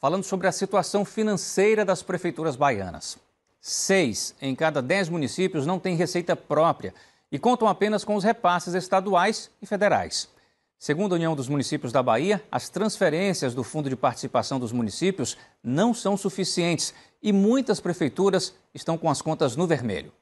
falando sobre a situação financeira das prefeituras baianas. Seis em cada dez municípios não têm receita própria e contam apenas com os repasses estaduais e federais. Segundo a União dos Municípios da Bahia, as transferências do Fundo de Participação dos Municípios não são suficientes e muitas prefeituras estão com as contas no vermelho.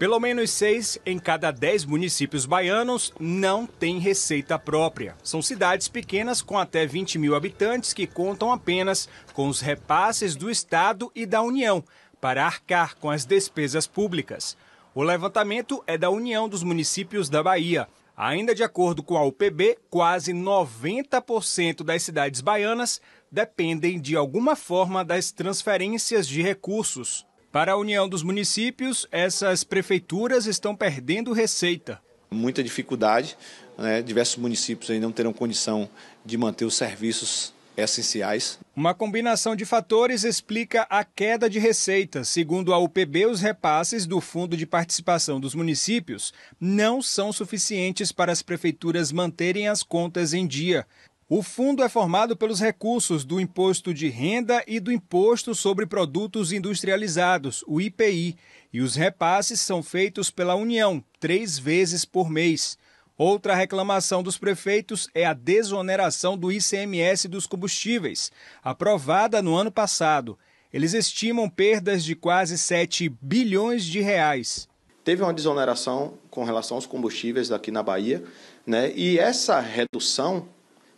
Pelo menos seis em cada dez municípios baianos não têm receita própria. São cidades pequenas com até 20 mil habitantes que contam apenas com os repasses do Estado e da União para arcar com as despesas públicas. O levantamento é da União dos Municípios da Bahia. Ainda de acordo com a UPB, quase 90% das cidades baianas dependem de alguma forma das transferências de recursos. Para a União dos Municípios, essas prefeituras estão perdendo receita. Muita dificuldade, né? diversos municípios aí não terão condição de manter os serviços essenciais. Uma combinação de fatores explica a queda de receita. Segundo a UPB, os repasses do Fundo de Participação dos Municípios não são suficientes para as prefeituras manterem as contas em dia. O fundo é formado pelos recursos do Imposto de Renda e do Imposto sobre Produtos Industrializados, o IPI, e os repasses são feitos pela União, três vezes por mês. Outra reclamação dos prefeitos é a desoneração do ICMS dos combustíveis, aprovada no ano passado. Eles estimam perdas de quase 7 bilhões de reais. Teve uma desoneração com relação aos combustíveis aqui na Bahia, né? E essa redução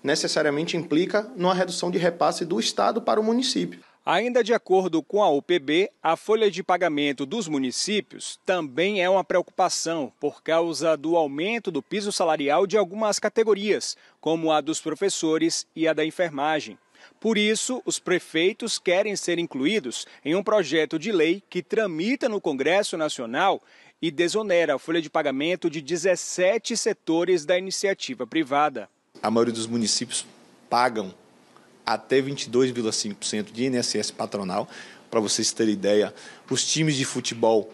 necessariamente implica numa redução de repasse do Estado para o município. Ainda de acordo com a UPB, a folha de pagamento dos municípios também é uma preocupação por causa do aumento do piso salarial de algumas categorias, como a dos professores e a da enfermagem. Por isso, os prefeitos querem ser incluídos em um projeto de lei que tramita no Congresso Nacional e desonera a folha de pagamento de 17 setores da iniciativa privada a maioria dos municípios pagam até 22,5% de INSS patronal. Para vocês terem ideia, os times de futebol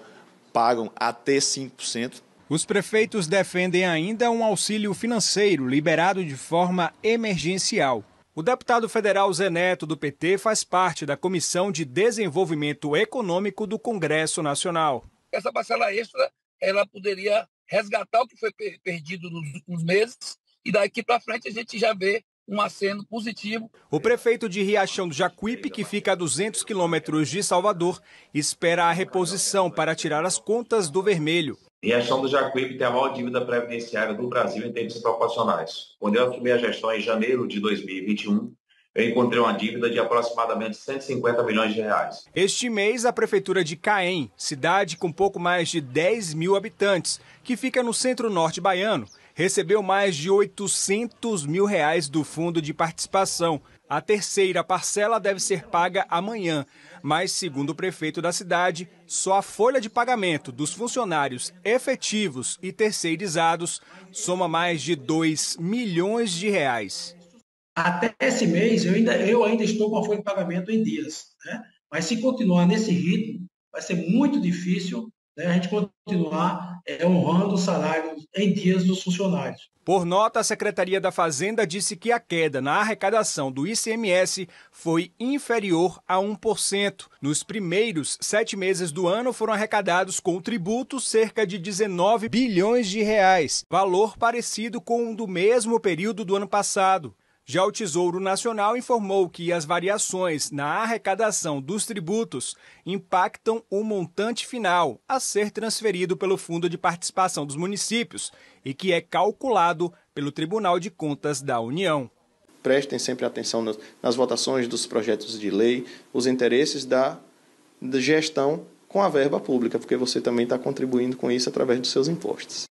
pagam até 5%. Os prefeitos defendem ainda um auxílio financeiro liberado de forma emergencial. O deputado federal Zé Neto, do PT, faz parte da Comissão de Desenvolvimento Econômico do Congresso Nacional. Essa parcela extra, ela poderia resgatar o que foi perdido nos últimos meses e daqui para frente a gente já vê um aceno positivo. O prefeito de Riachão do Jacuípe, que fica a 200 quilômetros de Salvador, espera a reposição para tirar as contas do vermelho. Riachão do Jacuípe tem a maior dívida previdenciária do Brasil em termos proporcionais. Quando eu assumi a gestão em janeiro de 2021, eu encontrei uma dívida de aproximadamente 150 milhões de reais. Este mês, a prefeitura de Caém, cidade com pouco mais de 10 mil habitantes, que fica no centro-norte baiano, recebeu mais de 800 mil reais do fundo de participação. A terceira parcela deve ser paga amanhã, mas, segundo o prefeito da cidade, só a folha de pagamento dos funcionários efetivos e terceirizados soma mais de 2 milhões de reais. Até esse mês, eu ainda, eu ainda estou com a folha de pagamento em dias, né? mas se continuar nesse ritmo, vai ser muito difícil né, a gente continuar é, honrando o salário em dias dos funcionários. Por nota, a Secretaria da Fazenda disse que a queda na arrecadação do ICMS foi inferior a 1%. Nos primeiros sete meses do ano foram arrecadados com o tributo cerca de 19 bilhões de reais, valor parecido com o do mesmo período do ano passado. Já o Tesouro Nacional informou que as variações na arrecadação dos tributos impactam o montante final a ser transferido pelo Fundo de Participação dos Municípios e que é calculado pelo Tribunal de Contas da União prestem sempre atenção nas, votações dos projetos de lei, os interesses da, gestão com a verba pública, porque você também está contribuindo com isso através dos seus impostos.